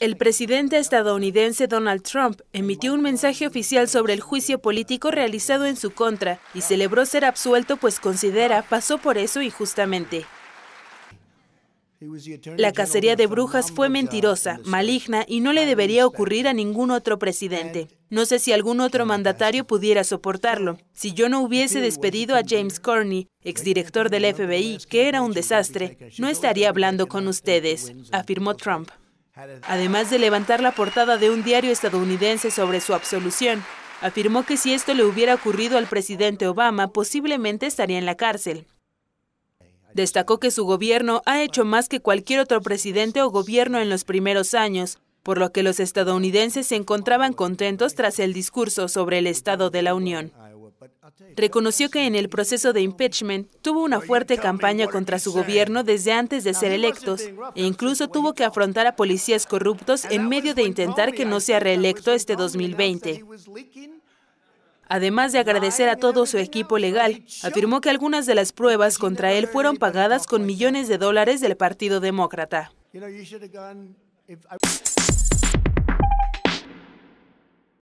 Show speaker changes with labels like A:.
A: El presidente estadounidense Donald Trump emitió un mensaje oficial sobre el juicio político realizado en su contra y celebró ser absuelto pues considera pasó por eso injustamente. La cacería de brujas fue mentirosa, maligna y no le debería ocurrir a ningún otro presidente. No sé si algún otro mandatario pudiera soportarlo. Si yo no hubiese despedido a James Corney, exdirector del FBI, que era un desastre, no estaría hablando con ustedes, afirmó Trump. Además de levantar la portada de un diario estadounidense sobre su absolución, afirmó que si esto le hubiera ocurrido al presidente Obama, posiblemente estaría en la cárcel. Destacó que su gobierno ha hecho más que cualquier otro presidente o gobierno en los primeros años, por lo que los estadounidenses se encontraban contentos tras el discurso sobre el Estado de la Unión. Reconoció que en el proceso de impeachment tuvo una fuerte campaña contra su gobierno desde antes de ser electos e incluso tuvo que afrontar a policías corruptos en medio de intentar que no sea reelecto este 2020. Además de agradecer a todo su equipo legal, afirmó que algunas de las pruebas contra él fueron pagadas con millones de dólares del Partido Demócrata.